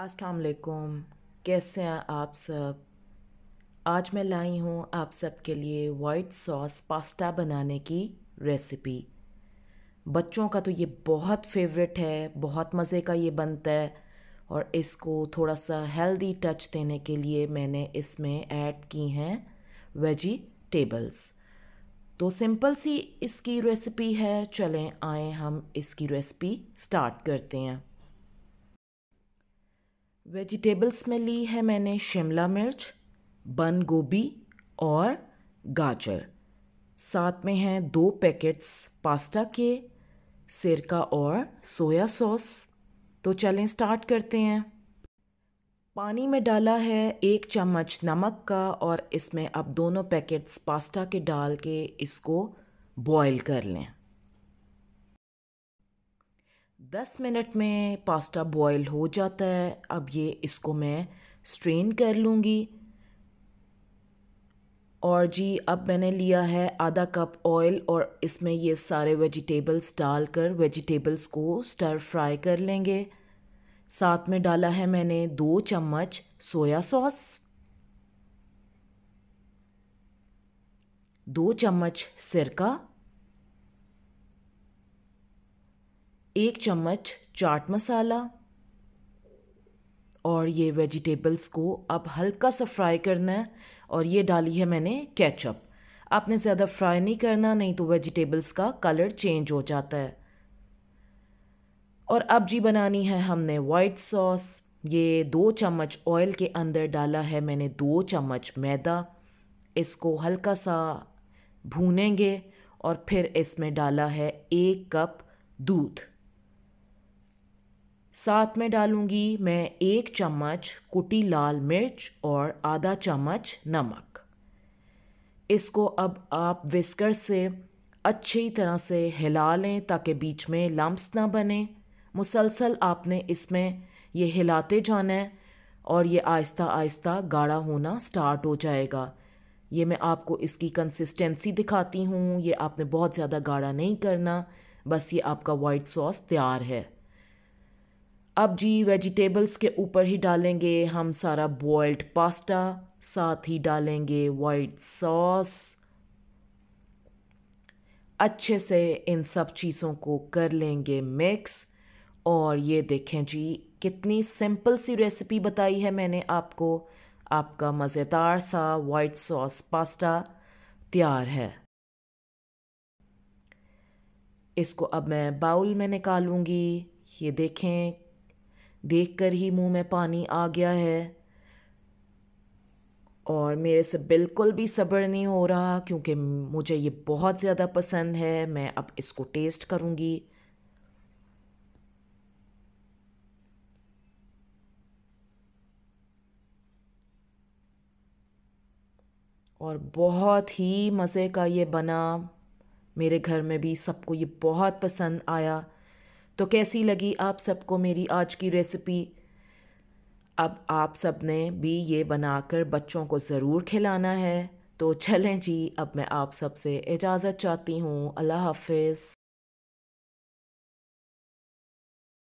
असलकुम कैसे हैं आप सब आज मैं लाई हूँ आप सब के लिए वाइट सॉस पास्ता बनाने की रेसिपी बच्चों का तो ये बहुत फेवरेट है बहुत मज़े का ये बनता है और इसको थोड़ा सा हेल्दी टच देने के लिए मैंने इसमें ऐड की हैं वेजिटेबल्स तो सिंपल सी इसकी रेसिपी है चलें आए हम इसकी रेसिपी स्टार्ट करते हैं वेजिटेबल्स में ली है मैंने शिमला मिर्च बन गोभी और गाजर साथ में हैं दो पैकेट्स पास्ता के सिरका और सोया सॉस तो चलें स्टार्ट करते हैं पानी में डाला है एक चम्मच नमक का और इसमें अब दोनों पैकेट्स पास्ता के डाल के इसको बॉईल कर लें दस मिनट में पास्ता बॉयल हो जाता है अब ये इसको मैं स्ट्रेन कर लूँगी और जी अब मैंने लिया है आधा कप ऑयल और इसमें ये सारे वेजिटेबल्स डालकर वेजिटेबल्स को स्टर फ्राई कर लेंगे साथ में डाला है मैंने दो चम्मच सोया सॉस दो चम्मच सिरका एक चम्मच चाट मसाला और ये वेजिटेबल्स को अब हल्का सा फ्राई करना है और ये डाली है मैंने केचप आपने ज़्यादा फ्राई नहीं करना नहीं तो वेजिटेबल्स का कलर चेंज हो जाता है और अब जी बनानी है हमने वाइट सॉस ये दो चम्मच ऑयल के अंदर डाला है मैंने दो चम्मच मैदा इसको हल्का सा भूनेंगे और फिर इसमें डाला है एक कप दूध साथ में डालूँगी मैं एक चम्मच कुटी लाल मिर्च और आधा चम्मच नमक इसको अब आप विस्कर से अच्छी तरह से हिला लें ताकि बीच में लम्ब ना बने मुसलसल आपने इसमें ये हिलाते जाना है और ये आहिस्ता आहिस्ता गाढ़ा होना स्टार्ट हो जाएगा ये मैं आपको इसकी कंसिस्टेंसी दिखाती हूँ ये आपने बहुत ज़्यादा गाढ़ा नहीं करना बस ये आपका वाइट सॉस तैयार है अब जी वेजिटेबल्स के ऊपर ही डालेंगे हम सारा बॉइल्ड पास्ता साथ ही डालेंगे वाइट सॉस अच्छे से इन सब चीज़ों को कर लेंगे मिक्स और ये देखें जी कितनी सिंपल सी रेसिपी बताई है मैंने आपको आपका मज़ेदार सा वाइट सॉस पास्ता तैयार है इसको अब मैं बाउल में निकालूंगी ये देखें देखकर ही मुंह में पानी आ गया है और मेरे से बिल्कुल भी सब्र नहीं हो रहा क्योंकि मुझे ये बहुत ज़्यादा पसंद है मैं अब इसको टेस्ट करूँगी और बहुत ही मज़े का ये बना मेरे घर में भी सबको ये बहुत पसंद आया तो कैसी लगी आप सबको मेरी आज की रेसिपी अब आप सब ने भी ये बनाकर बच्चों को ज़रूर खिलाना है तो चलें जी अब मैं आप सब से इजाज़त चाहती हूँ अल्लाह हाफिज़